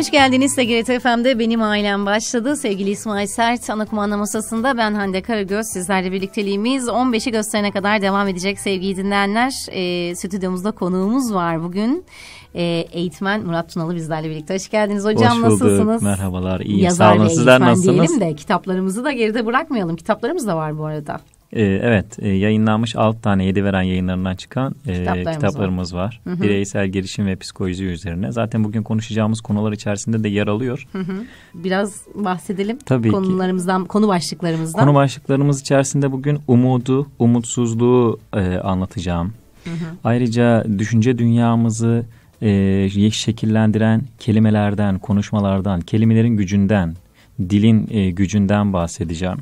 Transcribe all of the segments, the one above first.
Hoş geldiniz Segret FM'de Benim Ailem başladı. Sevgili İsmail Sert ana kumanda masasında ben Hande Karagöz sizlerle birlikteliğimiz 15'i gösterene kadar devam edecek sevgili dinleyenler. E, stüdyomuzda konuğumuz var bugün. E, eğitmen Murat Tunalı bizlerle birlikte. Hoş geldiniz hocam Hoş bulduk. nasılsınız? Merhabalar iyiyim Yazar sağ olun sizler nasılsınız? Yazar diyelim de kitaplarımızı da geride bırakmayalım. Kitaplarımız da var bu arada. E, evet e, yayınlanmış 6 tane yedi veren yayınlarından çıkan e, kitaplarımız, kitaplarımız var. var. Hı hı. Bireysel gelişim ve psikoloji üzerine. Zaten bugün konuşacağımız konular içerisinde de yer alıyor. Hı hı. Biraz bahsedelim Tabii konularımızdan, ki. konu başlıklarımızdan. Konu başlıklarımız içerisinde bugün umudu, umutsuzluğu e, anlatacağım. Hı hı. Ayrıca düşünce dünyamızı e, şekillendiren kelimelerden, konuşmalardan, kelimelerin gücünden, dilin e, gücünden bahsedeceğim.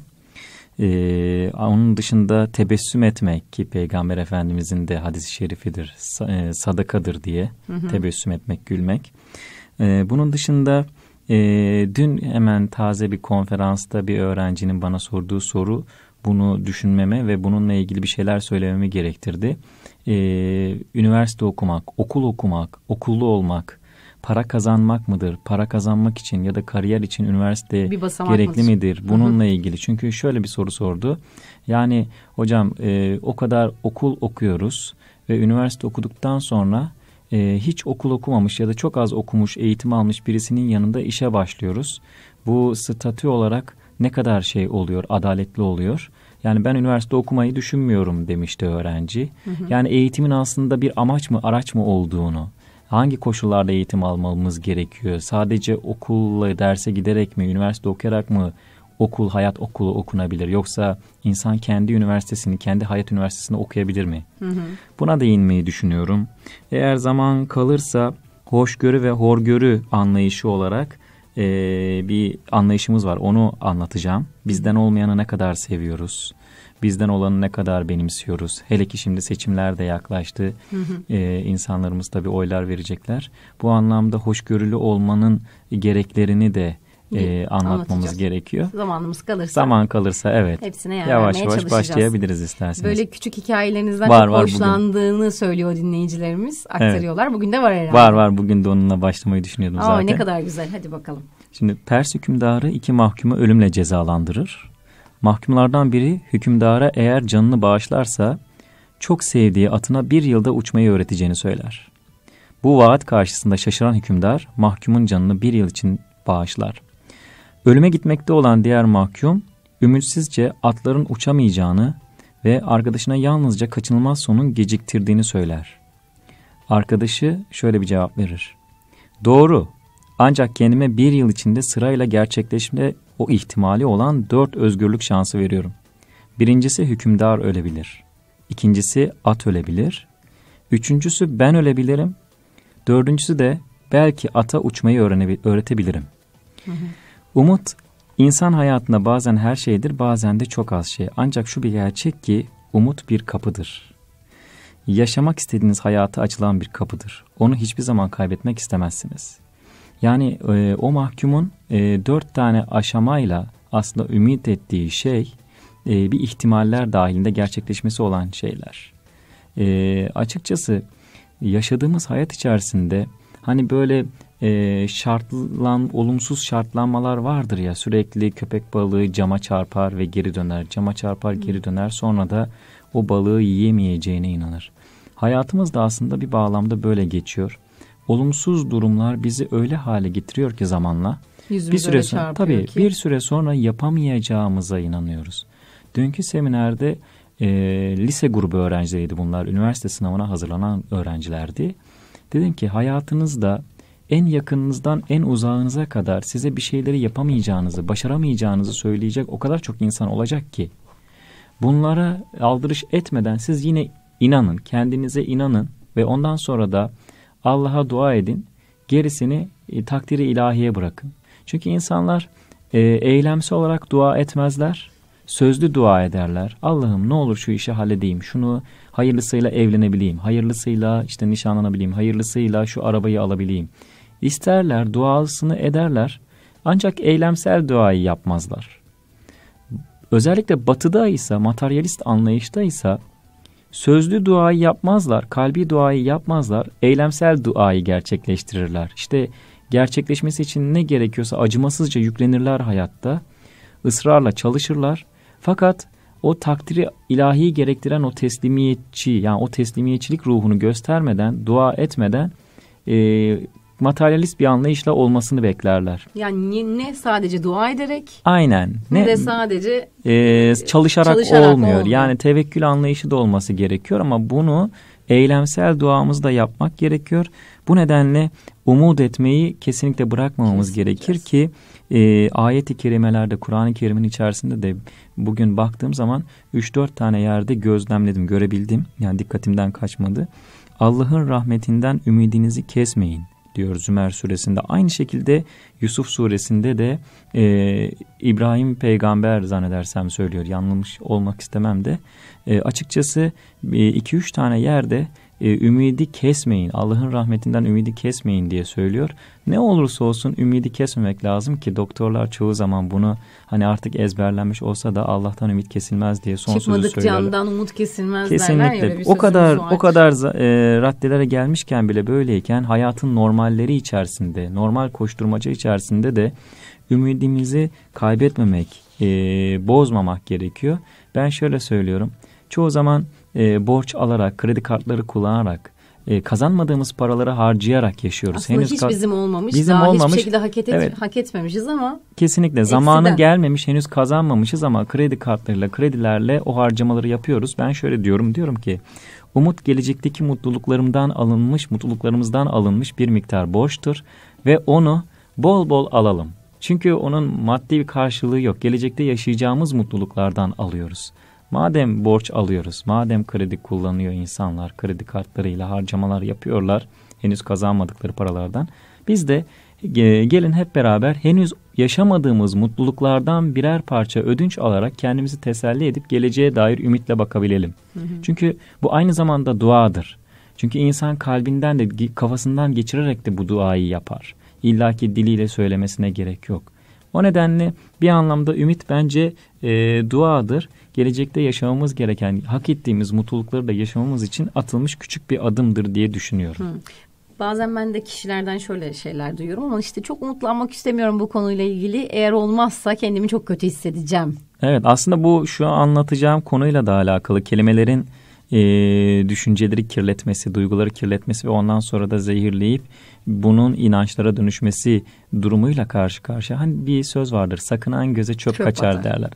Ee, onun dışında tebessüm etmek ki Peygamber Efendimizin de hadis-i şerifidir, e, sadakadır diye hı hı. tebessüm etmek, gülmek. Ee, bunun dışında e, dün hemen taze bir konferansta bir öğrencinin bana sorduğu soru bunu düşünmeme ve bununla ilgili bir şeyler söylememi gerektirdi. Ee, üniversite okumak, okul okumak, okullu olmak para kazanmak mıdır? Para kazanmak için ya da kariyer için üniversite gerekli mıdır? midir? Bununla Hı-hı. ilgili. Çünkü şöyle bir soru sordu. Yani hocam e, o kadar okul okuyoruz ve üniversite okuduktan sonra e, hiç okul okumamış ya da çok az okumuş, eğitim almış birisinin yanında işe başlıyoruz. Bu statü olarak ne kadar şey oluyor, adaletli oluyor? Yani ben üniversite okumayı düşünmüyorum demişti öğrenci. Hı hı. Yani eğitimin aslında bir amaç mı, araç mı olduğunu hangi koşullarda eğitim almamız gerekiyor? Sadece okulla derse giderek mi, üniversite okuyarak mı okul, hayat okulu okunabilir? Yoksa insan kendi üniversitesini, kendi hayat üniversitesini okuyabilir mi? Hı hı. Buna değinmeyi düşünüyorum. Eğer zaman kalırsa hoşgörü ve horgörü anlayışı olarak e, bir anlayışımız var. Onu anlatacağım. Bizden olmayanı ne kadar seviyoruz? bizden olanı ne kadar benimsiyoruz. Hele ki şimdi seçimler de yaklaştı. Hı hı. Ee, tabii oylar verecekler. Bu anlamda hoşgörülü olmanın gereklerini de e, anlatmamız gerekiyor. Zamanımız kalırsa. Zaman kalırsa evet. Hepsine yer yavaş yavaş başlayabiliriz isterseniz. Böyle küçük hikayelerinizden var, var, hoşlandığını bugün. söylüyor dinleyicilerimiz, aktarıyorlar. Evet. Bugün de var herhalde. Var var bugün de onunla başlamayı düşünüyordum Aa, zaten. Ne kadar güzel hadi bakalım. Şimdi Pers hükümdarı iki mahkumu ölümle cezalandırır. Mahkumlardan biri hükümdara eğer canını bağışlarsa çok sevdiği atına bir yılda uçmayı öğreteceğini söyler. Bu vaat karşısında şaşıran hükümdar mahkumun canını bir yıl için bağışlar. Ölüme gitmekte olan diğer mahkum ümitsizce atların uçamayacağını ve arkadaşına yalnızca kaçınılmaz sonun geciktirdiğini söyler. Arkadaşı şöyle bir cevap verir. Doğru ancak kendime bir yıl içinde sırayla gerçekleşme o ihtimali olan dört özgürlük şansı veriyorum. Birincisi hükümdar ölebilir. İkincisi at ölebilir. Üçüncüsü ben ölebilirim. Dördüncüsü de belki ata uçmayı öğretebilirim. Hı hı. Umut insan hayatında bazen her şeydir bazen de çok az şey. Ancak şu bir gerçek ki umut bir kapıdır. Yaşamak istediğiniz hayata açılan bir kapıdır. Onu hiçbir zaman kaybetmek istemezsiniz. Yani e, o mahkumun e, dört tane aşamayla aslında ümit ettiği şey e, bir ihtimaller dahilinde gerçekleşmesi olan şeyler. E, açıkçası yaşadığımız hayat içerisinde hani böyle e, şartlan olumsuz şartlanmalar vardır ya sürekli köpek balığı cama çarpar ve geri döner cama çarpar geri döner sonra da o balığı yiyemeyeceğine inanır. Hayatımız da aslında bir bağlamda böyle geçiyor olumsuz durumlar bizi öyle hale getiriyor ki zamanla Yüzümüz bir süre sonra tabii ki. bir süre sonra yapamayacağımıza inanıyoruz. Dünkü seminerde e, lise grubu öğrencileriydi bunlar. Üniversite sınavına hazırlanan öğrencilerdi. Dedim ki hayatınızda en yakınınızdan en uzağınıza kadar size bir şeyleri yapamayacağınızı, başaramayacağınızı söyleyecek o kadar çok insan olacak ki bunlara aldırış etmeden siz yine inanın, kendinize inanın ve ondan sonra da Allah'a dua edin. Gerisini e, takdiri ilahiye bırakın. Çünkü insanlar e, eylemsi olarak dua etmezler. Sözlü dua ederler. Allah'ım ne olur şu işi halledeyim. Şunu hayırlısıyla evlenebileyim. Hayırlısıyla işte nişanlanabileyim. Hayırlısıyla şu arabayı alabileyim. İsterler, duasını ederler. Ancak eylemsel duayı yapmazlar. Özellikle batıda ise, materyalist anlayışta ise Sözlü duayı yapmazlar, kalbi duayı yapmazlar, eylemsel duayı gerçekleştirirler. İşte gerçekleşmesi için ne gerekiyorsa acımasızca yüklenirler hayatta, ısrarla çalışırlar. Fakat o takdiri ilahi gerektiren o teslimiyetçi yani o teslimiyetçilik ruhunu göstermeden, dua etmeden e, materyalist bir anlayışla olmasını beklerler. Yani ne sadece dua ederek? Aynen. Ne, ne de sadece e, çalışarak, çalışarak olmuyor. olmuyor. Yani tevekkül anlayışı da olması gerekiyor ama bunu eylemsel duamızda yapmak gerekiyor. Bu nedenle umut etmeyi kesinlikle bırakmamamız kesinlikle. gerekir ki e, ayet-i kerimelerde Kur'an-ı Kerim'in içerisinde de bugün baktığım zaman 3-4 tane yerde gözlemledim, görebildim. Yani dikkatimden kaçmadı. Allah'ın rahmetinden ümidinizi kesmeyin diyor Zümer suresinde. Aynı şekilde Yusuf suresinde de e, İbrahim peygamber zannedersem söylüyor. yanlış olmak istemem de. E, açıkçası e, iki, üç tane yerde e, ümidi kesmeyin, Allah'ın rahmetinden ümidi kesmeyin diye söylüyor. Ne olursa olsun ümidi kesmemek lazım ki doktorlar çoğu zaman bunu hani artık ezberlenmiş olsa da Allah'tan ümit kesilmez diye son Çıkmadık sözü söylüyorlar. Çıkmadık candan umut kesilmez Kesinlikle. derler ya. O kadar o kadar e, raddelere gelmişken bile böyleyken hayatın normalleri içerisinde, normal koşturmaca içerisinde de ümidimizi kaybetmemek, e, bozmamak gerekiyor. Ben şöyle söylüyorum. Çoğu zaman e, borç alarak, kredi kartları kullanarak, e, kazanmadığımız paraları harcayarak yaşıyoruz. Aslında henüz hiç bizim olmamış. Bizim daha olmamış. hiçbir şekilde hak, et, evet. hak etmemişiz ama. Kesinlikle. Eksiden. Zamanı gelmemiş, henüz kazanmamışız ama kredi kartlarıyla, kredilerle o harcamaları yapıyoruz. Ben şöyle diyorum, diyorum ki umut gelecekteki mutluluklarımdan alınmış, mutluluklarımızdan alınmış bir miktar borçtur ve onu bol bol alalım. Çünkü onun maddi bir karşılığı yok. Gelecekte yaşayacağımız mutluluklardan alıyoruz. Madem borç alıyoruz, madem kredi kullanıyor insanlar, kredi kartlarıyla harcamalar yapıyorlar henüz kazanmadıkları paralardan. Biz de e, gelin hep beraber henüz yaşamadığımız mutluluklardan birer parça ödünç alarak kendimizi teselli edip geleceğe dair ümitle bakabilelim. Hı hı. Çünkü bu aynı zamanda duadır. Çünkü insan kalbinden de kafasından geçirerek de bu duayı yapar. İlla ki diliyle söylemesine gerek yok. O nedenle bir anlamda ümit bence e, duadır gelecekte yaşamamız gereken, hak ettiğimiz mutlulukları da yaşamamız için atılmış küçük bir adımdır diye düşünüyorum. Hı. Bazen ben de kişilerden şöyle şeyler duyuyorum ama işte çok umutlanmak istemiyorum bu konuyla ilgili. Eğer olmazsa kendimi çok kötü hissedeceğim. Evet aslında bu şu an anlatacağım konuyla da alakalı. Kelimelerin e, düşünceleri kirletmesi, duyguları kirletmesi ve ondan sonra da zehirleyip bunun inançlara dönüşmesi durumuyla karşı karşıya. Hani bir söz vardır sakınan göze çöp, çöp kaçar atar. derler.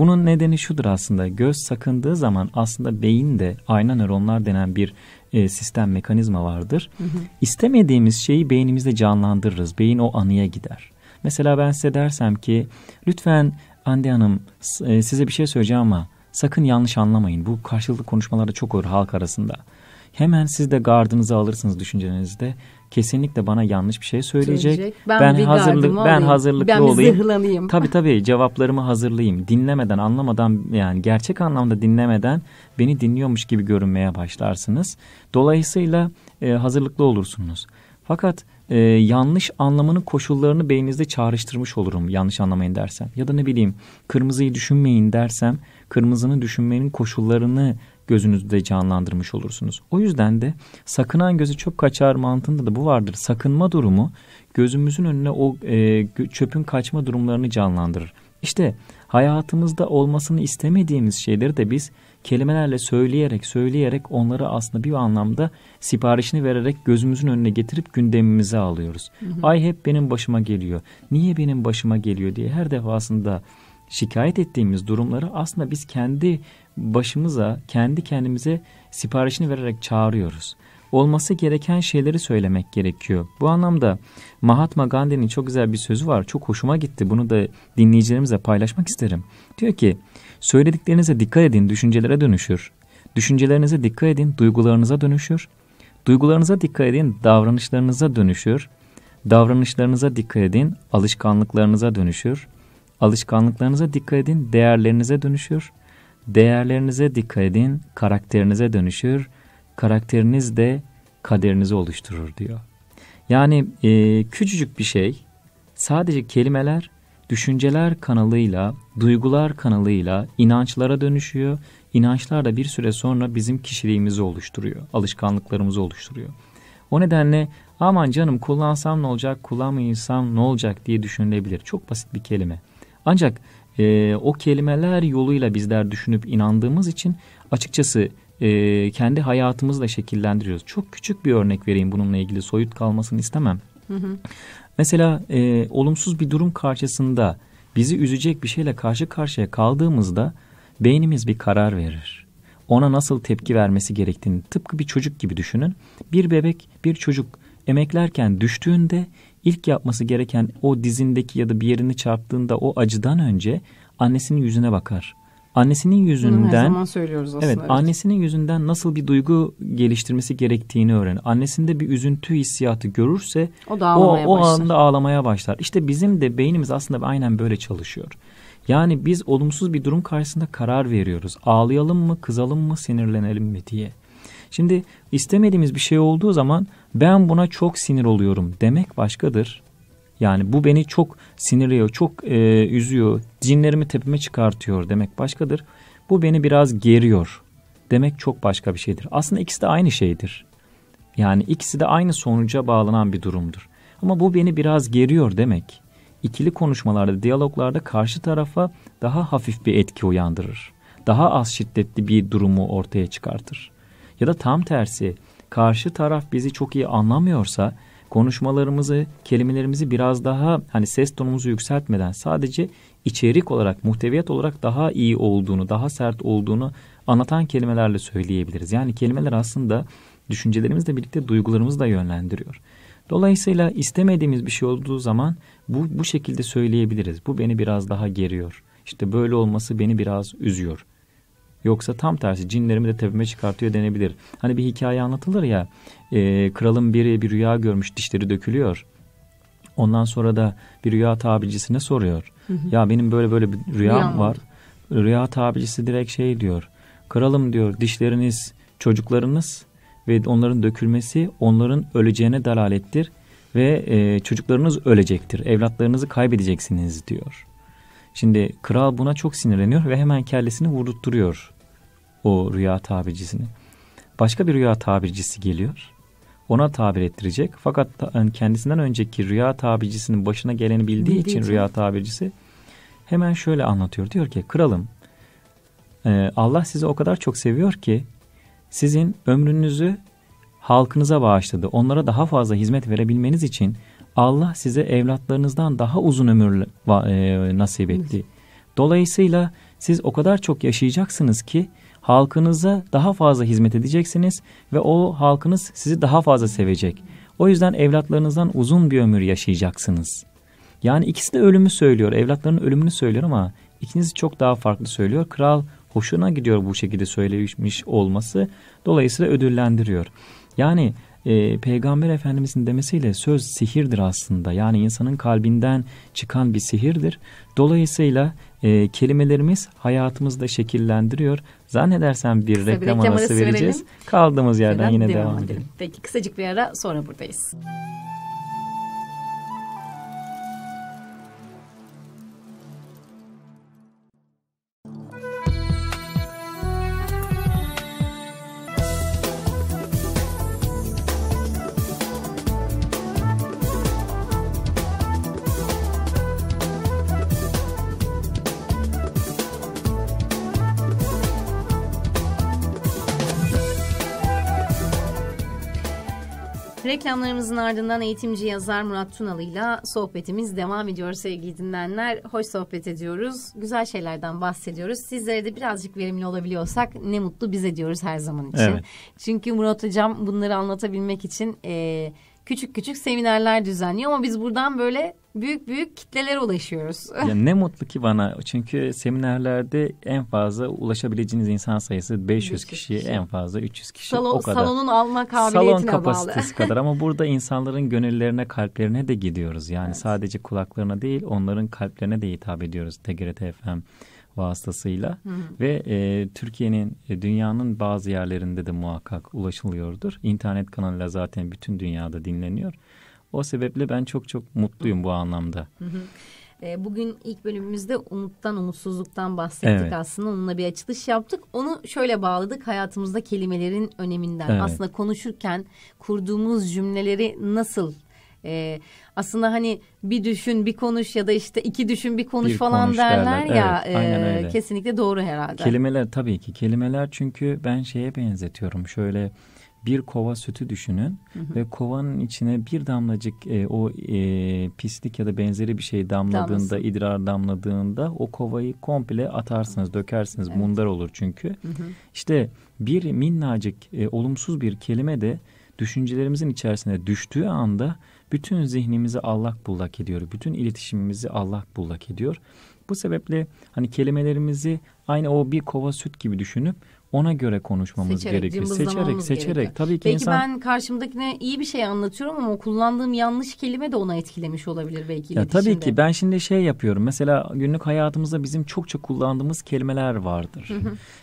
Bunun nedeni şudur aslında. Göz sakındığı zaman aslında beyin de ayna nöronlar denen bir e, sistem mekanizma vardır. Hı hı. İstemediğimiz şeyi beynimizde canlandırırız. Beyin o anıya gider. Mesela ben size dersem ki lütfen Andi Hanım e, size bir şey söyleyeceğim ama sakın yanlış anlamayın. Bu karşılıklı konuşmalarda çok olur halk arasında. Hemen siz de gardınızı alırsınız düşüncenizde kesinlikle bana yanlış bir şey söyleyecek. söyleyecek. Ben, ben hazırlık ben hazırlıklı ben olayım. Zırhlanayım. Tabii tabii cevaplarımı hazırlayayım. Dinlemeden, anlamadan yani gerçek anlamda dinlemeden beni dinliyormuş gibi görünmeye başlarsınız. Dolayısıyla e, hazırlıklı olursunuz. Fakat e, yanlış anlamanın koşullarını beyninizde çağrıştırmış olurum yanlış anlamayın dersem. Ya da ne bileyim kırmızıyı düşünmeyin dersem kırmızını düşünmenin koşullarını gözünüzde canlandırmış olursunuz. O yüzden de sakınan gözü çöp kaçar mantığında da bu vardır. Sakınma durumu gözümüzün önüne o e, çöpün kaçma durumlarını canlandırır. İşte hayatımızda olmasını istemediğimiz şeyleri de biz kelimelerle söyleyerek söyleyerek onları aslında bir anlamda siparişini vererek gözümüzün önüne getirip gündemimize alıyoruz. Hı hı. Ay hep benim başıma geliyor. Niye benim başıma geliyor diye her defasında şikayet ettiğimiz durumları aslında biz kendi başımıza, kendi kendimize siparişini vererek çağırıyoruz. Olması gereken şeyleri söylemek gerekiyor. Bu anlamda Mahatma Gandhi'nin çok güzel bir sözü var. Çok hoşuma gitti. Bunu da dinleyicilerimize paylaşmak isterim. Diyor ki, söylediklerinize dikkat edin, düşüncelere dönüşür. Düşüncelerinize dikkat edin, duygularınıza dönüşür. Duygularınıza dikkat edin, davranışlarınıza dönüşür. Davranışlarınıza dikkat edin, alışkanlıklarınıza dönüşür.'' Alışkanlıklarınıza dikkat edin, değerlerinize dönüşür. Değerlerinize dikkat edin, karakterinize dönüşür. Karakteriniz de kaderinizi oluşturur diyor. Yani e, küçücük bir şey, sadece kelimeler, düşünceler kanalıyla, duygular kanalıyla inançlara dönüşüyor. İnançlar da bir süre sonra bizim kişiliğimizi oluşturuyor, alışkanlıklarımızı oluşturuyor. O nedenle aman canım kullansam ne olacak, kullanmayınsam ne olacak diye düşünülebilir. Çok basit bir kelime. Ancak e, o kelimeler yoluyla bizler düşünüp inandığımız için açıkçası e, kendi hayatımızla şekillendiriyoruz. Çok küçük bir örnek vereyim bununla ilgili soyut kalmasını istemem. Hı hı. Mesela e, olumsuz bir durum karşısında bizi üzecek bir şeyle karşı karşıya kaldığımızda beynimiz bir karar verir. Ona nasıl tepki vermesi gerektiğini tıpkı bir çocuk gibi düşünün. Bir bebek bir çocuk emeklerken düştüğünde ilk yapması gereken o dizindeki ya da bir yerini çarptığında o acıdan önce annesinin yüzüne bakar. Annesinin yüzünden Bunu her zaman söylüyoruz aslında. Evet, evet, annesinin yüzünden nasıl bir duygu geliştirmesi gerektiğini öğren. Annesinde bir üzüntü hissiyatı görürse o, da o, o başlar. anda ağlamaya başlar. İşte bizim de beynimiz aslında aynen böyle çalışıyor. Yani biz olumsuz bir durum karşısında karar veriyoruz. Ağlayalım mı, kızalım mı, sinirlenelim mi diye. Şimdi istemediğimiz bir şey olduğu zaman ben buna çok sinir oluyorum demek başkadır. Yani bu beni çok sinirliyor, çok e, üzüyor, cinlerimi tepime çıkartıyor demek başkadır. Bu beni biraz geriyor demek çok başka bir şeydir. Aslında ikisi de aynı şeydir. Yani ikisi de aynı sonuca bağlanan bir durumdur. Ama bu beni biraz geriyor demek. İkili konuşmalarda, diyaloglarda karşı tarafa daha hafif bir etki uyandırır. Daha az şiddetli bir durumu ortaya çıkartır ya da tam tersi karşı taraf bizi çok iyi anlamıyorsa konuşmalarımızı, kelimelerimizi biraz daha hani ses tonumuzu yükseltmeden sadece içerik olarak, muhteviyat olarak daha iyi olduğunu, daha sert olduğunu anlatan kelimelerle söyleyebiliriz. Yani kelimeler aslında düşüncelerimizle birlikte duygularımızı da yönlendiriyor. Dolayısıyla istemediğimiz bir şey olduğu zaman bu, bu şekilde söyleyebiliriz. Bu beni biraz daha geriyor. İşte böyle olması beni biraz üzüyor. Yoksa tam tersi cinlerimi de tepeme çıkartıyor denebilir. Hani bir hikaye anlatılır ya e, kralın biri bir rüya görmüş dişleri dökülüyor. Ondan sonra da bir rüya tabircisine soruyor. Hı hı. Ya benim böyle böyle bir rüyam rüya var. Oldu. Rüya tabircisi direkt şey diyor. Kralım diyor dişleriniz çocuklarınız ve onların dökülmesi onların öleceğine dalalettir ve e, çocuklarınız ölecektir. Evlatlarınızı kaybedeceksiniz diyor. Şimdi kral buna çok sinirleniyor ve hemen kellesini vurdurtturuyor o rüya tabircisini. Başka bir rüya tabircisi geliyor. Ona tabir ettirecek. Fakat e, kendisinden önceki rüya tabircisinin başına geleni bildiği Bildiğin için rüya tabircisi hemen şöyle anlatıyor. Diyor ki kralım e, Allah sizi o kadar çok seviyor ki sizin ömrünüzü halkınıza bağışladı. Onlara daha fazla hizmet verebilmeniz için Allah size evlatlarınızdan daha uzun ömür e, nasip etti. Dolayısıyla siz o kadar çok yaşayacaksınız ki halkınıza daha fazla hizmet edeceksiniz ve o halkınız sizi daha fazla sevecek. O yüzden evlatlarınızdan uzun bir ömür yaşayacaksınız. Yani ikisi de ölümü söylüyor. Evlatlarının ölümünü söylüyor ama ikinizi çok daha farklı söylüyor. Kral hoşuna gidiyor bu şekilde söylemiş olması. Dolayısıyla ödüllendiriyor. Yani e, Peygamber Efendimizin demesiyle söz sihirdir aslında. Yani insanın kalbinden çıkan bir sihirdir. Dolayısıyla e, kelimelerimiz hayatımızda şekillendiriyor. Zannedersen bir reklam, reklam arası vereceğiz. Verelim. Kaldığımız yerden Şeyden yine devam, devam edelim. edelim. Peki kısacık bir ara sonra buradayız. Müzik reklamlarımızın ardından eğitimci yazar Murat Tunal'ıyla sohbetimiz devam ediyor sevgili dinleyenler. Hoş sohbet ediyoruz. Güzel şeylerden bahsediyoruz. Sizlere de birazcık verimli olabiliyorsak ne mutlu biz ediyoruz her zaman için. Evet. Çünkü Murat Hocam bunları anlatabilmek için... E, küçük küçük seminerler düzenliyor ama biz buradan böyle büyük büyük kitlelere ulaşıyoruz. ya ne mutlu ki bana çünkü seminerlerde en fazla ulaşabileceğiniz insan sayısı 500 kişi, kişi en fazla 300 kişi Salon, o kadar. Salonun alma kabiliyetine bağlı. Salon kapasitesi kadar ama burada insanların gönüllerine kalplerine de gidiyoruz yani evet. sadece kulaklarına değil onların kalplerine de hitap ediyoruz TGRT FM vasıtasıyla hı hı. ve e, Türkiye'nin e, dünyanın bazı yerlerinde de muhakkak ulaşılıyordur. İnternet kanalıyla zaten bütün dünyada dinleniyor. O sebeple ben çok çok mutluyum hı bu anlamda. Hı hı. E, bugün ilk bölümümüzde umuttan, umutsuzluktan bahsettik evet. aslında. Onunla bir açılış yaptık. Onu şöyle bağladık hayatımızda kelimelerin öneminden. Evet. Aslında konuşurken kurduğumuz cümleleri nasıl e, aslında hani bir düşün bir konuş ya da işte iki düşün bir konuş bir falan konuş derler, derler ya. Evet, e, kesinlikle doğru herhalde. Kelimeler tabii ki kelimeler çünkü ben şeye benzetiyorum şöyle bir kova sütü düşünün hı hı. ve kovanın içine bir damlacık e, o e, pislik ya da benzeri bir şey damladığında, Damlasın. idrar damladığında o kovayı komple atarsınız, dökersiniz. Evet. Mundar olur çünkü. Hı hı. İşte bir minnacık e, olumsuz bir kelime de düşüncelerimizin içerisine düştüğü anda bütün zihnimizi allak bullak ediyor. Bütün iletişimimizi allak bullak ediyor. Bu sebeple hani kelimelerimizi aynı o bir kova süt gibi düşünüp ona göre konuşmamız seçerek, gerekir. Seçerek, seçerek. Gerekiyor. Tabii ki belki insan... ben karşımdakine iyi bir şey anlatıyorum ama kullandığım yanlış kelime de ona etkilemiş olabilir belki ya Tabii ki ben şimdi şey yapıyorum. Mesela günlük hayatımızda bizim çok çok kullandığımız kelimeler vardır.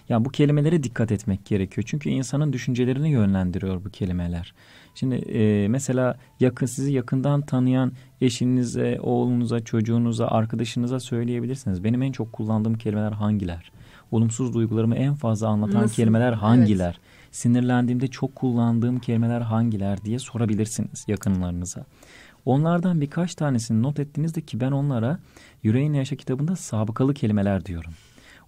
Hı hı. bu kelimelere dikkat etmek gerekiyor. Çünkü insanın düşüncelerini yönlendiriyor bu kelimeler. Şimdi e, mesela yakın sizi yakından tanıyan eşinize, oğlunuza, çocuğunuza, arkadaşınıza söyleyebilirsiniz. Benim en çok kullandığım kelimeler hangiler? Olumsuz duygularımı en fazla anlatan Nasıl? kelimeler hangiler? Evet. Sinirlendiğimde çok kullandığım kelimeler hangiler diye sorabilirsiniz yakınlarınıza. Onlardan birkaç tanesini not ettiğinizde ki ben onlara Yüreğin Yaşa kitabında sabıkalı kelimeler diyorum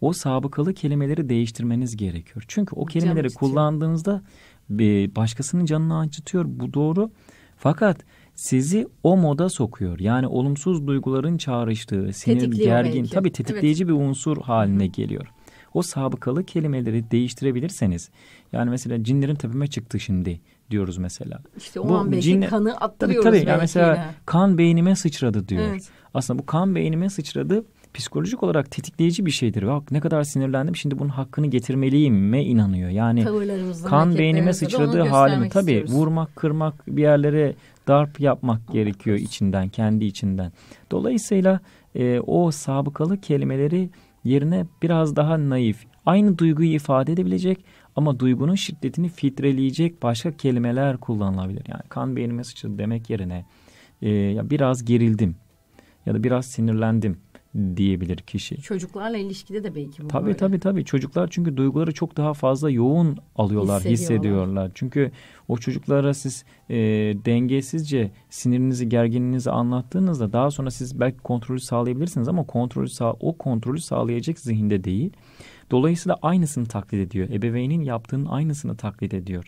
o sabıkalı kelimeleri değiştirmeniz gerekiyor. Çünkü o kelimeleri Cam kullandığınızda için bir başkasının canını acıtıyor bu doğru. Fakat sizi o moda sokuyor. Yani olumsuz duyguların çağrıştığı, sinir, gergin, belki. tabii tetikleyici evet. bir unsur haline Hı. geliyor. O sabıkalı kelimeleri değiştirebilirseniz, yani mesela cinlerin tepeme çıktı şimdi diyoruz mesela. İşte o bu an belki cinle, kanı attırıyoruz tabii, tabii, Yani mesela kan beynime sıçradı diyor. Evet. Aslında bu kan beynime sıçradı psikolojik olarak tetikleyici bir şeydir. Bak ne kadar sinirlendim şimdi bunun hakkını getirmeliyim mi inanıyor. Yani kan beynime sıçradığı halimi tabii vurmak, kırmak, bir yerlere darp yapmak Allah gerekiyor olsun. içinden, kendi içinden. Dolayısıyla e, o sabıkalı kelimeleri yerine biraz daha naif, aynı duyguyu ifade edebilecek ama duygunun şiddetini filtreleyecek başka kelimeler kullanılabilir. Yani kan beynime sıçradı demek yerine e, ya biraz gerildim ya da biraz sinirlendim diyebilir kişi. Çocuklarla ilişkide de belki bu tabii, böyle. Tabii tabii çocuklar çünkü duyguları çok daha fazla yoğun alıyorlar, hissediyorlar. hissediyorlar. Çünkü o çocuklara siz e, dengesizce sinirinizi, gerginliğinizi anlattığınızda daha sonra siz belki kontrolü sağlayabilirsiniz ama kontrolü sağ o kontrolü sağlayacak zihinde değil. Dolayısıyla aynısını taklit ediyor. Ebeveynin yaptığının aynısını taklit ediyor.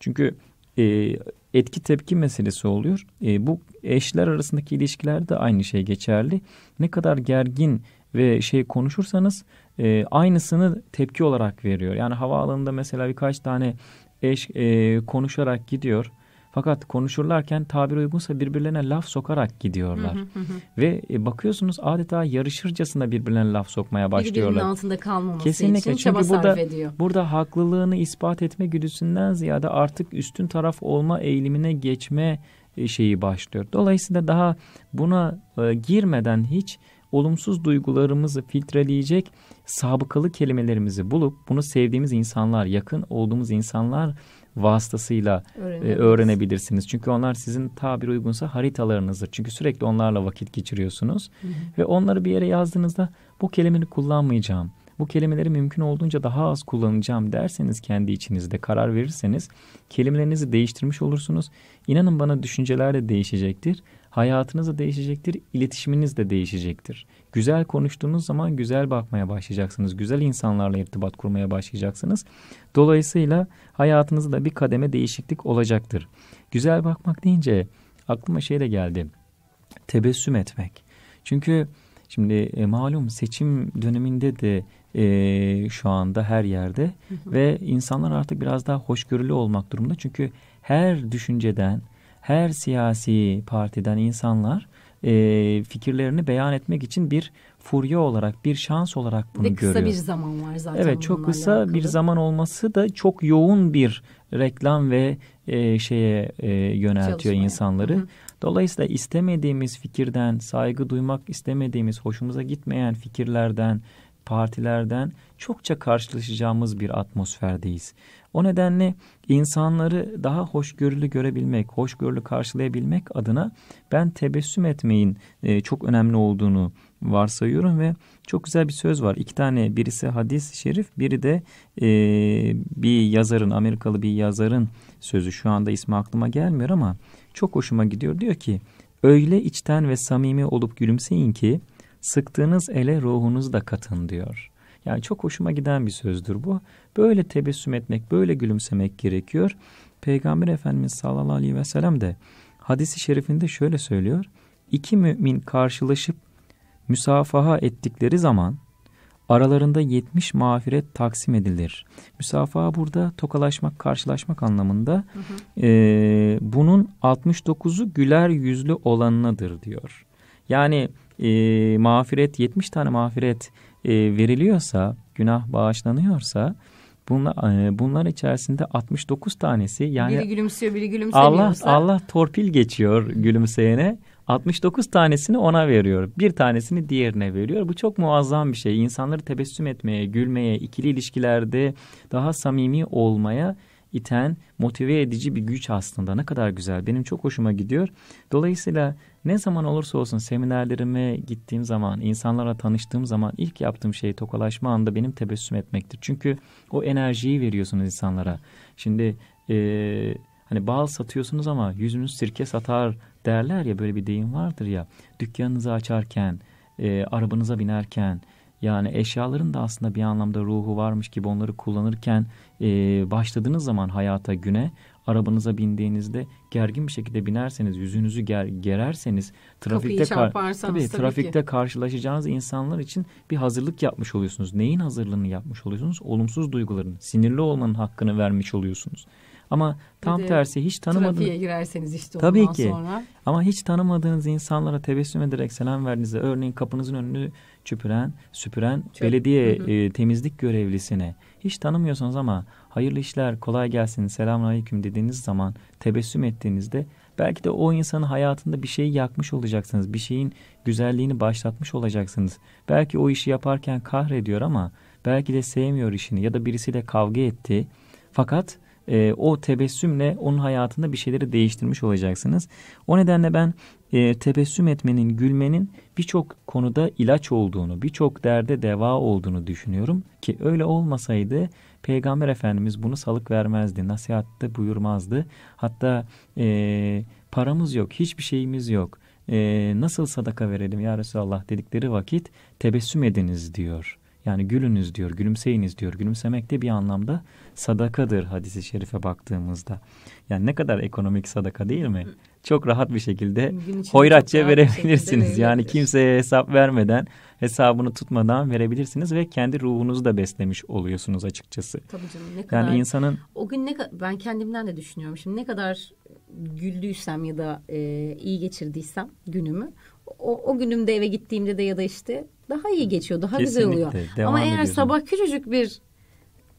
Çünkü e, etki tepki meselesi oluyor. E, bu eşler arasındaki ilişkilerde aynı şey geçerli. Ne kadar gergin ve şey konuşursanız e, aynısını tepki olarak veriyor. Yani havaalanında mesela birkaç tane eş e, konuşarak gidiyor. Fakat konuşurlarken tabir uygunsa birbirlerine laf sokarak gidiyorlar. Ve e, bakıyorsunuz adeta yarışırcasına birbirlerine laf sokmaya başlıyorlar. Birbirinin altında kalmaması Kesinlikle. için Çünkü burada, sarf ediyor. Burada haklılığını ispat etme güdüsünden ziyade artık üstün taraf olma eğilimine geçme e, şeyi başlıyor. Dolayısıyla daha buna e, girmeden hiç olumsuz duygularımızı filtreleyecek sabıkalı kelimelerimizi bulup bunu sevdiğimiz insanlar, yakın olduğumuz insanlar vasıtasıyla e, öğrenebilirsiniz. Çünkü onlar sizin tabir uygunsa haritalarınızdır. Çünkü sürekli onlarla vakit geçiriyorsunuz. Hı hı. Ve onları bir yere yazdığınızda bu kelimeni kullanmayacağım. Bu kelimeleri mümkün olduğunca daha az kullanacağım derseniz kendi içinizde karar verirseniz kelimelerinizi değiştirmiş olursunuz. İnanın bana düşünceler de değişecektir Hayatınız da değişecektir, iletişiminiz de değişecektir. Güzel konuştuğunuz zaman güzel bakmaya başlayacaksınız. Güzel insanlarla irtibat kurmaya başlayacaksınız. Dolayısıyla hayatınızda da bir kademe değişiklik olacaktır. Güzel bakmak deyince aklıma şey de geldi. Tebessüm etmek. Çünkü şimdi e, malum seçim döneminde de e, şu anda her yerde ve insanlar artık biraz daha hoşgörülü olmak durumunda. Çünkü her düşünceden, her siyasi partiden insanlar e, fikirlerini beyan etmek için bir furya olarak, bir şans olarak bunu görüyor. Ve kısa görüyor. bir zaman var zaten. Evet, çok kısa alakalı. bir zaman olması da çok yoğun bir reklam ve e, şeye e, yöneltiyor Çalışmaya. insanları. Hı hı. Dolayısıyla istemediğimiz fikirden, saygı duymak istemediğimiz, hoşumuza gitmeyen fikirlerden, partilerden çokça karşılaşacağımız bir atmosferdeyiz. O nedenle insanları daha hoşgörülü görebilmek, hoşgörülü karşılayabilmek adına ben tebessüm etmeyin e, çok önemli olduğunu varsayıyorum ve çok güzel bir söz var. İki tane birisi hadis şerif, biri de e, bir yazarın, Amerikalı bir yazarın sözü. Şu anda ismi aklıma gelmiyor ama çok hoşuma gidiyor. Diyor ki, öyle içten ve samimi olup gülümseyin ki sıktığınız ele ruhunuz da katın diyor. Yani çok hoşuma giden bir sözdür bu. Böyle tebessüm etmek, böyle gülümsemek gerekiyor. Peygamber Efendimiz sallallahu aleyhi ve sellem de hadisi şerifinde şöyle söylüyor. İki mümin karşılaşıp müsafaha ettikleri zaman aralarında yetmiş mağfiret taksim edilir. Müsafaha burada tokalaşmak, karşılaşmak anlamında hı hı. E, bunun 69'u güler yüzlü olanınadır diyor. Yani e, mağfiret 70 tane mağfiret e, veriliyorsa, günah bağışlanıyorsa bunla, e, bunlar içerisinde 69 tanesi yani biri gülümsüyor, biri gülümsemiyorsa Allah Allah torpil geçiyor gülümseyene. 69 tanesini ona veriyor. Bir tanesini diğerine veriyor. Bu çok muazzam bir şey. İnsanları tebessüm etmeye, gülmeye, ikili ilişkilerde daha samimi olmaya iten, motive edici bir güç aslında. Ne kadar güzel. Benim çok hoşuma gidiyor. Dolayısıyla ne zaman olursa olsun seminerlerime gittiğim zaman, insanlara tanıştığım zaman ilk yaptığım şey tokalaşma anda benim tebessüm etmektir. Çünkü o enerjiyi veriyorsunuz insanlara. Şimdi e, hani bal satıyorsunuz ama yüzünüz sirke satar derler ya böyle bir deyim vardır ya. Dükkanınızı açarken, e, arabanıza binerken, yani eşyaların da aslında bir anlamda ruhu varmış gibi onları kullanırken e, başladığınız zaman hayata güne arabanıza bindiğinizde gergin bir şekilde binerseniz, yüzünüzü ger gererseniz, trafikte kar tabii, tabii trafikte ki. karşılaşacağınız insanlar için bir hazırlık yapmış oluyorsunuz. Neyin hazırlığını yapmış oluyorsunuz? Olumsuz duyguların, sinirli olmanın hakkını vermiş oluyorsunuz. Ama tam tersi hiç tanımadığınız trafiğe girerseniz işte ondan tabii ki. sonra. Ama hiç tanımadığınız insanlara tebessüm ederek selam verdiğinizde örneğin kapınızın önünü çöpüren, süpüren Çöp. belediye E, temizlik görevlisine hiç tanımıyorsunuz ama hayırlı işler, kolay gelsin, selamun aleyküm dediğiniz zaman tebessüm ettiğinizde belki de o insanın hayatında bir şeyi yakmış olacaksınız. Bir şeyin güzelliğini başlatmış olacaksınız. Belki o işi yaparken kahrediyor ama belki de sevmiyor işini ya da birisiyle kavga etti. Fakat e, o tebessümle onun hayatında bir şeyleri değiştirmiş olacaksınız. O nedenle ben e, tebessüm etmenin, gülmenin birçok konuda ilaç olduğunu, birçok derde deva olduğunu düşünüyorum. Ki öyle olmasaydı Peygamber Efendimiz bunu salık vermezdi, nasihatte buyurmazdı. Hatta e, paramız yok, hiçbir şeyimiz yok. E, nasıl sadaka verelim ya Resulallah dedikleri vakit tebessüm ediniz diyor. Yani gülünüz diyor, gülümseyiniz diyor. Gülümsemek de bir anlamda sadakadır hadisi şerife baktığımızda. Yani ne kadar ekonomik sadaka değil mi? Çok rahat bir şekilde hoyratça verebilirsiniz. Şekilde yani kimseye hesap vermeden, hesabını tutmadan verebilirsiniz ve kendi ruhunuzu da beslemiş oluyorsunuz açıkçası. Tabii canım ne kadar. Yani insanın o gün ne ben kendimden de düşünüyorum. Şimdi ne kadar güldüysem ya da e, iyi geçirdiysem günümü o, o günümde eve gittiğimde de ya da işte daha iyi geçiyor, daha Kesinlikle, güzel oluyor. Devam Ama eğer sabah küçücük bir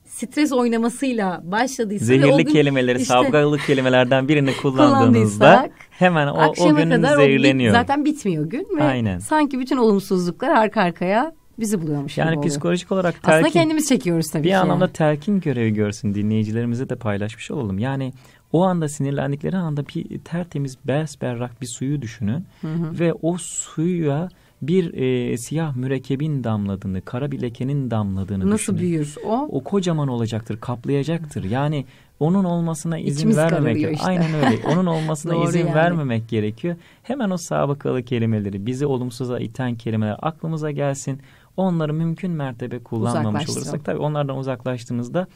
stres oynamasıyla başladıysa zehirli gün, kelimeleri, işte, savgalı kelimelerden birini kullandığınızda hemen o, o gün kadar zehirleniyor. O bit, zaten bitmiyor gün ve Aynen. sanki bütün olumsuzluklar arka arkaya bizi buluyormuş yani gibi psikolojik olarak terkin, aslında kendimiz çekiyoruz tabii bir ki. anlamda terkin görevi görsün dinleyicilerimize de paylaşmış olalım. Yani o anda sinirlendikleri anda bir tertemiz berrak bir suyu düşünün hı hı. ve o suya bir e, siyah mürekkebin damladığını, kara bir lekenin damladığını Nasıl düşünün. büyür o? O kocaman olacaktır, kaplayacaktır. Yani onun olmasına izin İçimiz vermemek işte. aynen öyle. Onun olmasına izin yani. vermemek gerekiyor. Hemen o sabıkalı kelimeleri, bizi olumsuza iten kelimeler aklımıza gelsin. Onları mümkün mertebe kullanmamış olursak tabii onlardan uzaklaştığımızda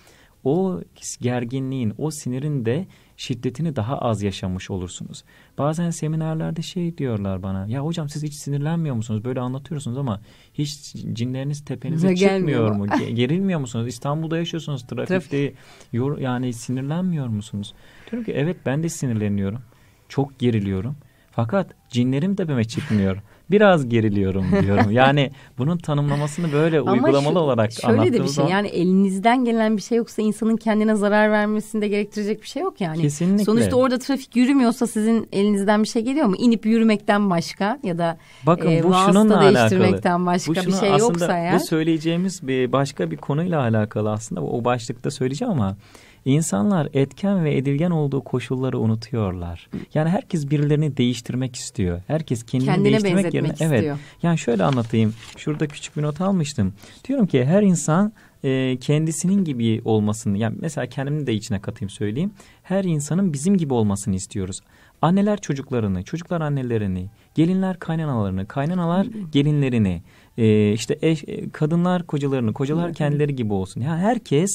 o gerginliğin, o sinirin de şiddetini daha az yaşamış olursunuz. Bazen seminerlerde şey diyorlar bana. Ya hocam siz hiç sinirlenmiyor musunuz? Böyle anlatıyorsunuz ama hiç cinleriniz tepenize Gelmiyor. çıkmıyor mu? Gerilmiyor musunuz? İstanbul'da yaşıyorsunuz. Trafikte yor, yani sinirlenmiyor musunuz? Diyorum ki evet ben de sinirleniyorum. Çok geriliyorum. Fakat cinlerim tepeme çıkmıyor biraz geriliyorum diyorum. yani bunun tanımlamasını böyle Ama uygulamalı şu, olarak şöyle anlattığımız Şöyle de bir şey yani elinizden gelen bir şey yoksa insanın kendine zarar vermesinde gerektirecek bir şey yok yani. Kesinlikle. Sonuçta orada trafik yürümüyorsa sizin elinizden bir şey geliyor mu? İnip yürümekten başka ya da Bakın, e, bu şununla değiştirmekten alakalı. başka bu bir şey yoksa ya. Bu söyleyeceğimiz bir başka bir konuyla alakalı aslında o başlıkta söyleyeceğim ama İnsanlar etken ve edilgen olduğu koşulları unutuyorlar. Yani herkes birilerini değiştirmek istiyor. Herkes kendini Kendine değiştirmek yerine istiyor. evet. Yani şöyle anlatayım. Şurada küçük bir not almıştım. Diyorum ki her insan e, kendisinin gibi olmasını yani mesela kendimi de içine katayım söyleyeyim. Her insanın bizim gibi olmasını istiyoruz. Anneler çocuklarını, çocuklar annelerini, gelinler kaynanalarını, kaynanalar gelinlerini e, işte eş, e, kadınlar kocalarını, kocalar kendileri gibi olsun. Yani herkes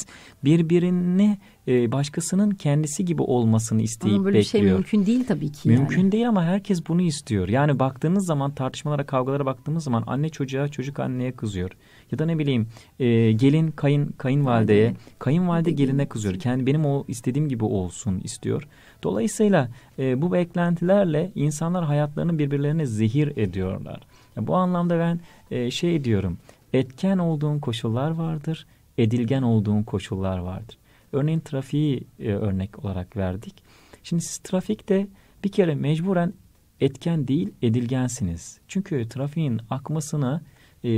birbirini e, başkasının kendisi gibi olmasını isteyip ama böyle şey bekliyor. Böyle şey mümkün değil tabii ki. Mümkün yani. değil ama herkes bunu istiyor. Yani baktığınız zaman tartışmalara, kavgalara baktığımız zaman anne çocuğa, çocuk anneye kızıyor. Ya da ne bileyim e, gelin kayın kayınvalideye, kayınvalide geline kızıyor. Şey. Kendi benim o istediğim gibi olsun istiyor. Dolayısıyla e, bu beklentilerle insanlar hayatlarını birbirlerine zehir ediyorlar. Bu anlamda ben e, şey diyorum. Etken olduğun koşullar vardır, edilgen olduğun koşullar vardır. Örneğin trafiği e, örnek olarak verdik. Şimdi siz trafikte bir kere mecburen etken değil edilgensiniz. Çünkü trafiğin akmasını e,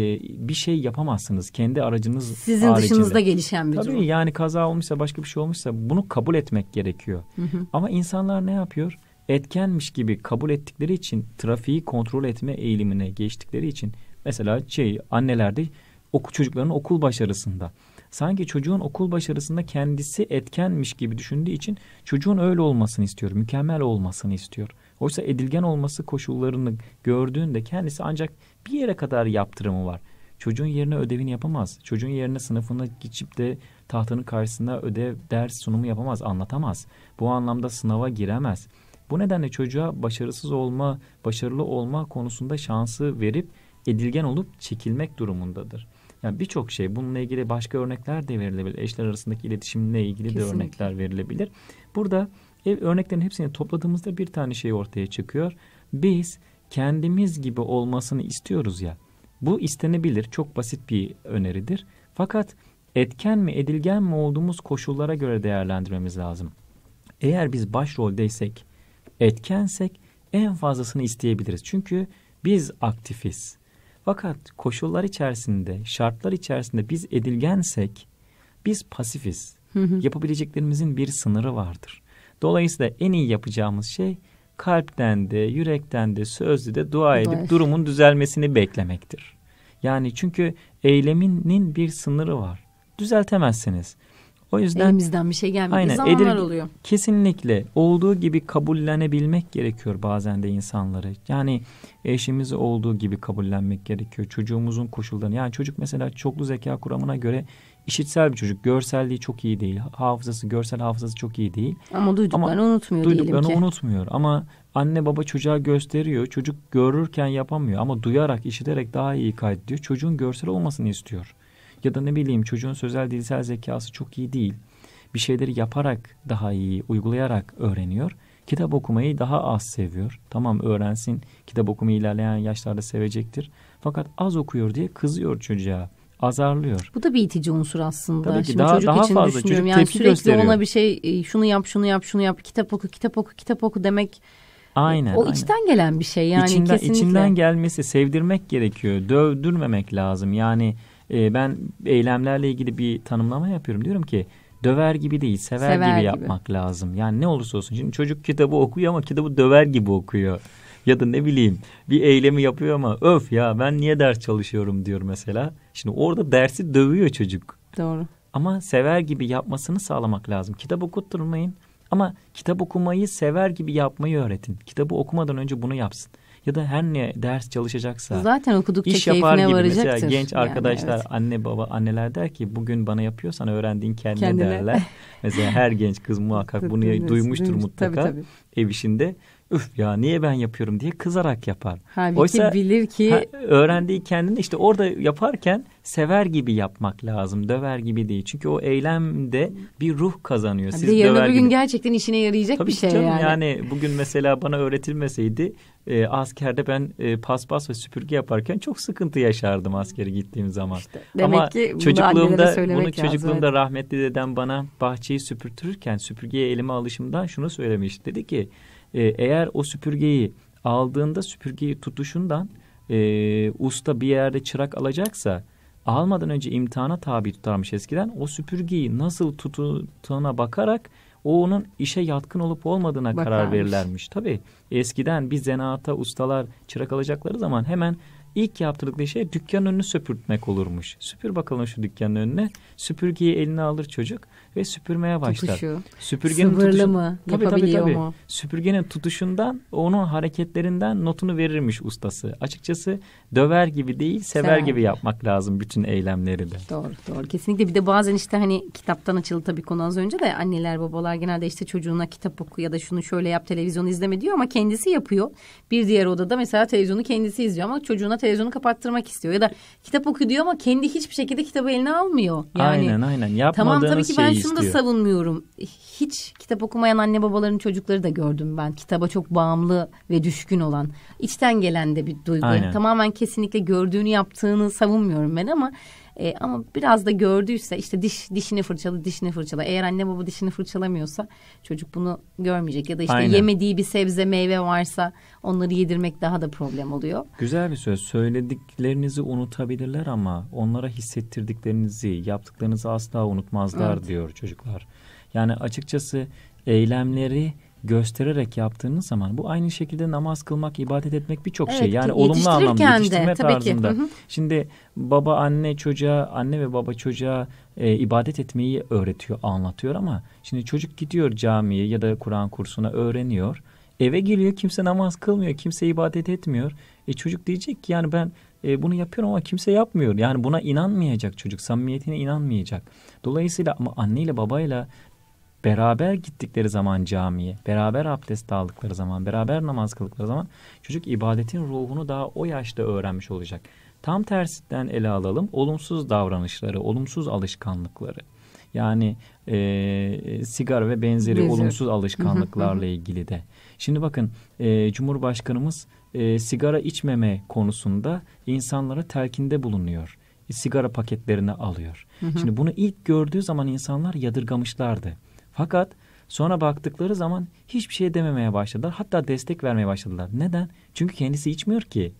bir şey yapamazsınız kendi aracınız Sizin haricinde. dışınızda gelişen bir durum. Tabii yani kaza olmuşsa başka bir şey olmuşsa bunu kabul etmek gerekiyor. Hı hı. Ama insanlar ne yapıyor? etkenmiş gibi kabul ettikleri için trafiği kontrol etme eğilimine geçtikleri için mesela şey annelerde oku, çocukların okul başarısında sanki çocuğun okul başarısında kendisi etkenmiş gibi düşündüğü için çocuğun öyle olmasını istiyor, mükemmel olmasını istiyor. Oysa edilgen olması koşullarını gördüğünde kendisi ancak bir yere kadar yaptırımı var. Çocuğun yerine ödevini yapamaz. Çocuğun yerine sınıfına geçip de tahtanın karşısında ödev, ders sunumu yapamaz, anlatamaz. Bu anlamda sınava giremez. Bu nedenle çocuğa başarısız olma, başarılı olma konusunda şansı verip edilgen olup çekilmek durumundadır. Yani birçok şey bununla ilgili başka örnekler de verilebilir. Eşler arasındaki iletişimle ilgili Kesinlikle. de örnekler verilebilir. Burada ev örneklerin hepsini topladığımızda bir tane şey ortaya çıkıyor. Biz kendimiz gibi olmasını istiyoruz ya. Bu istenebilir. Çok basit bir öneridir. Fakat etken mi edilgen mi olduğumuz koşullara göre değerlendirmemiz lazım. Eğer biz başroldeysek etkensek en fazlasını isteyebiliriz. Çünkü biz aktifiz. Fakat koşullar içerisinde, şartlar içerisinde biz edilgensek biz pasifiz. Yapabileceklerimizin bir sınırı vardır. Dolayısıyla en iyi yapacağımız şey kalpten de, yürekten de, sözlü de dua edip Doğru. durumun düzelmesini beklemektir. Yani çünkü eyleminin bir sınırı var. Düzeltemezsiniz. O yüzden elimizden bir şey gelmiyor. aynen, zamanlar edil, oluyor. Kesinlikle olduğu gibi kabullenebilmek gerekiyor bazen de insanları. Yani eşimiz olduğu gibi kabullenmek gerekiyor. Çocuğumuzun koşullarını. Yani çocuk mesela çoklu zeka kuramına göre işitsel bir çocuk. Görselliği çok iyi değil. Hafızası, görsel hafızası çok iyi değil. Ama duyduklarını Ama unutmuyor duyduklarını diyelim ki. unutmuyor. Ama anne baba çocuğa gösteriyor. Çocuk görürken yapamıyor ama duyarak, işiterek daha iyi kaydediyor. Çocuğun görsel olmasını istiyor. Ya da ne bileyim çocuğun sözel dilsel zekası çok iyi değil. Bir şeyleri yaparak daha iyi, uygulayarak öğreniyor. Kitap okumayı daha az seviyor. Tamam öğrensin, kitap okumayı ilerleyen yaşlarda sevecektir. Fakat az okuyor diye kızıyor çocuğa azarlıyor. Bu da bir itici unsur aslında. Tabii ki Şimdi daha, çocuk daha için fazla düşünüyorum. Çocuk yani sürekli gösteriyor. ona bir şey e, şunu yap, şunu yap, şunu yap, kitap oku, kitap oku, kitap oku demek Aynen. O aynen. gelen bir şey yani içinden, kesinlikle. İçinden gelmesi, sevdirmek gerekiyor. Dövdürmemek lazım. Yani ee, ben eylemlerle ilgili bir tanımlama yapıyorum. Diyorum ki döver gibi değil sever, sever gibi, gibi yapmak lazım. Yani ne olursa olsun şimdi çocuk kitabı okuyor ama kitabı döver gibi okuyor. Ya da ne bileyim bir eylemi yapıyor ama öf ya ben niye ders çalışıyorum diyor mesela. Şimdi orada dersi dövüyor çocuk. Doğru. Ama sever gibi yapmasını sağlamak lazım. Kitap okutturmayın ama kitap okumayı sever gibi yapmayı öğretin. Kitabı okumadan önce bunu yapsın ya da her ne ders çalışacaksa zaten okudukça iş yapar gibi varacaktır. mesela genç arkadaşlar yani, evet. anne baba anneler der ki bugün bana yapıyorsan öğrendiğin kendine, kendine. derler. mesela her genç kız muhakkak bunu duymuştur mutlaka tabii, tabii. ev işinde üf ya niye ben yapıyorum diye kızarak yapar. Halbuki Oysa, bilir ki ha, öğrendiği kendini işte orada yaparken sever gibi yapmak lazım. Döver gibi değil. Çünkü o eylemde bir ruh kazanıyor. Siz de yarın öbür gün gibi... gerçekten işine yarayacak Tabii bir şey canım, yani. yani. Bugün mesela bana öğretilmeseydi e, askerde ben e, paspas ve süpürge yaparken çok sıkıntı yaşardım askeri gittiğim zaman. İşte, demek Ama ki çocukluğumda bunu lazım, çocukluğumda evet. rahmetli dedem bana bahçeyi süpürtürken süpürgeye elime alışımdan şunu söylemiş. Dedi ki e, eğer o süpürgeyi aldığında süpürgeyi tutuşundan e, usta bir yerde çırak alacaksa almadan önce imtihana tabi tutarmış eskiden. O süpürgeyi nasıl tuttuğuna bakarak o onun işe yatkın olup olmadığına Bakarmış. karar verirlermiş. Tabii eskiden bir zenaata ustalar çırak alacakları zaman hemen İlk yaptırdıkları şey dükkanın önünü süpürtmek olurmuş. Süpür bakalım şu dükkanın önüne. Süpürgeyi eline alır çocuk ve süpürmeye başlar. Tutuşu. Süpürgenin Sıvırlı tutuşu, mı? Tabii, tabii, tabii. mu? Süpürgenin tutuşundan, onun hareketlerinden notunu verirmiş ustası. Açıkçası döver gibi değil, sever Sen. gibi yapmak lazım bütün eylemleri de. Doğru, doğru. Kesinlikle bir de bazen işte hani kitaptan açıldı tabii konu az önce de anneler babalar genelde işte çocuğuna kitap oku ya da şunu şöyle yap televizyon izleme diyor ama kendisi yapıyor. Bir diğer odada mesela televizyonu kendisi izliyor ama çocuğuna televizyonu kapattırmak istiyor. Ya da kitap oku diyor ama kendi hiçbir şekilde kitabı eline almıyor. Yani, aynen aynen yapmadığınız Tamam tabii ki ben şunu da savunmuyorum. Hiç kitap okumayan anne babaların çocukları da gördüm ben. Kitaba çok bağımlı ve düşkün olan. içten gelen de bir duygu. Aynen. Tamamen kesinlikle gördüğünü yaptığını savunmuyorum ben ama... E, ama biraz da gördüyse işte diş dişini fırçalı, dişini fırçala. Eğer anne baba dişini fırçalamıyorsa çocuk bunu görmeyecek ya da işte Aynen. yemediği bir sebze, meyve varsa onları yedirmek daha da problem oluyor. Güzel bir söz. Söylediklerinizi unutabilirler ama onlara hissettirdiklerinizi, yaptıklarınızı asla unutmazlar evet. diyor çocuklar. Yani açıkçası eylemleri göstererek yaptığınız zaman bu aynı şekilde namaz kılmak, ibadet etmek birçok şey. evet, şey. Yani olumlu anlamda yetiştirme de, tabii Ki. Şimdi baba anne çocuğa, anne ve baba çocuğa e, ibadet etmeyi öğretiyor, anlatıyor ama şimdi çocuk gidiyor camiye ya da Kur'an kursuna öğreniyor. Eve geliyor kimse namaz kılmıyor, kimse ibadet etmiyor. E çocuk diyecek ki yani ben e, bunu yapıyorum ama kimse yapmıyor. Yani buna inanmayacak çocuk, samimiyetine inanmayacak. Dolayısıyla ama anneyle babayla beraber gittikleri zaman camiye, beraber abdest aldıkları zaman, beraber namaz kıldıkları zaman çocuk ibadetin ruhunu daha o yaşta öğrenmiş olacak. Tam tersinden ele alalım olumsuz davranışları, olumsuz alışkanlıkları. Yani e, sigara ve benzeri Bezir. olumsuz alışkanlıklarla ilgili de. Şimdi bakın e, Cumhurbaşkanımız e, sigara içmeme konusunda insanlara telkinde bulunuyor. E, sigara paketlerini alıyor. Şimdi bunu ilk gördüğü zaman insanlar yadırgamışlardı. Fakat sonra baktıkları zaman hiçbir şey dememeye başladılar. Hatta destek vermeye başladılar. Neden? Çünkü kendisi içmiyor ki.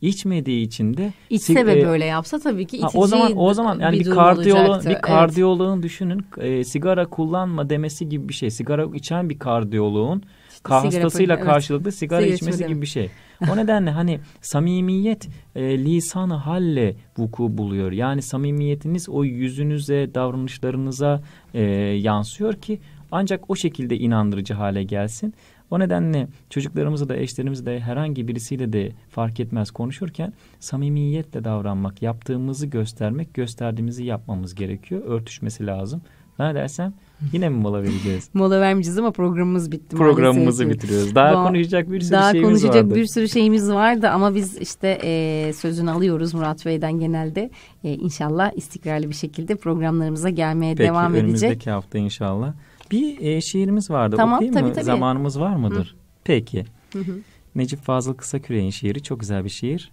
İçmediği için de içse ve e, böyle yapsa tabii ki içici ha, o zaman o zaman yani bir, bir bir kardiyoloğun evet. düşünün e, sigara kullanma demesi gibi bir şey. Sigara içen bir kardiyoloğun hastasıyla evet. karşılıklı sigara, sigara içmesi gibi bir şey. O nedenle hani samimiyet e, lisanı halle vuku buluyor. Yani samimiyetiniz o yüzünüze, davranışlarınıza e, yansıyor ki ancak o şekilde inandırıcı hale gelsin. O nedenle çocuklarımızı da eşlerimizi de herhangi birisiyle de fark etmez konuşurken samimiyetle davranmak, yaptığımızı göstermek, gösterdiğimizi yapmamız gerekiyor. Örtüşmesi lazım. Ne dersem Yine mi mola vereceğiz? mola vermeyeceğiz ama programımız bitti. Programımızı bitiriyoruz. Daha ba- konuşacak bir sürü şeyimiz vardı. Daha konuşacak bir sürü şeyimiz vardı ama biz işte e, sözünü alıyoruz Murat Bey'den genelde. E, inşallah istikrarlı bir şekilde programlarımıza gelmeye Peki, devam edecek. Peki önümüzdeki hafta inşallah. Bir e, şiirimiz vardı. Tamam Okuyayım tabii mi? tabii. Zamanımız var mıdır? Hı. Peki. Necip Fazıl Kısaküre'nin şiiri çok güzel bir şiir.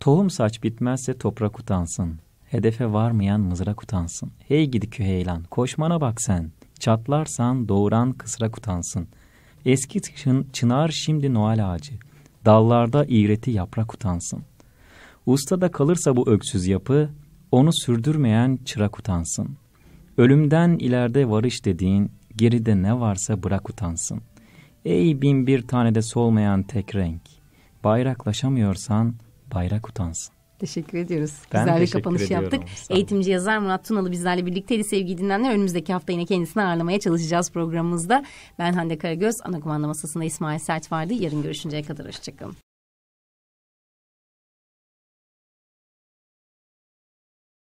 Tohum saç bitmezse toprak utansın hedefe varmayan mızrak utansın. Hey gidi küheylan, koşmana bak sen. Çatlarsan doğuran kısrak utansın. Eski çınar şimdi noel ağacı. Dallarda iğreti yaprak utansın. Usta da kalırsa bu öksüz yapı, onu sürdürmeyen çırak utansın. Ölümden ileride varış dediğin, geride ne varsa bırak utansın. Ey bin bir tane de solmayan tek renk, bayraklaşamıyorsan bayrak utansın. Teşekkür ediyoruz. Ben Güzel bir kapanış ediyorum. yaptık. Eğitimci yazar Murat Tunalı bizlerle birlikteydi sevgili dinleyenler. Önümüzdeki hafta yine kendisini ağırlamaya çalışacağız programımızda. Ben Hande Karagöz. Ana kumanda masasında İsmail Sert vardı. Yarın görüşünceye kadar hoşçakalın.